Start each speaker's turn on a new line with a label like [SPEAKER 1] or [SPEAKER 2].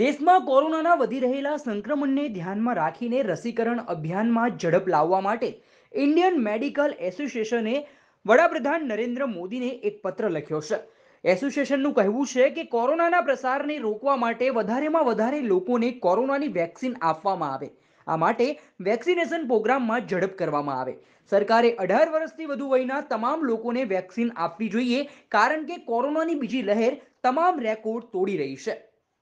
[SPEAKER 1] દેશમાં કોરોનાના વધી રહેલા સંક્રમણને ધ્યાનમાં રાખીને રસીકરણ અભિયાનમાં ઝડપ લાવવા માટે ઇન્ડિયન મેડિકલ એસોસિએશને વડાપ્રધાન નરેન્દ્ર મોદીને એક પત્ર લખ્યો છે એસોસિએશનનું કહેવું છે કે કોરોનાના પ્રસારને રોકવા માટે વધારેમાં વધારે લોકોને કોરોનાની વેક્સિન આપવામાં આવે આ માટે વેક્સિનેશન પ્રોગ્રામમાં ઝડપ કરવામાં આવે સરકારે અઢાર વર્ષથી વધુ વયના તમામ લોકોને વેક્સિન આપવી જોઈએ કારણ કે કોરોનાની બીજી લહેર તમામ રેકોર્ડ તોડી રહી છે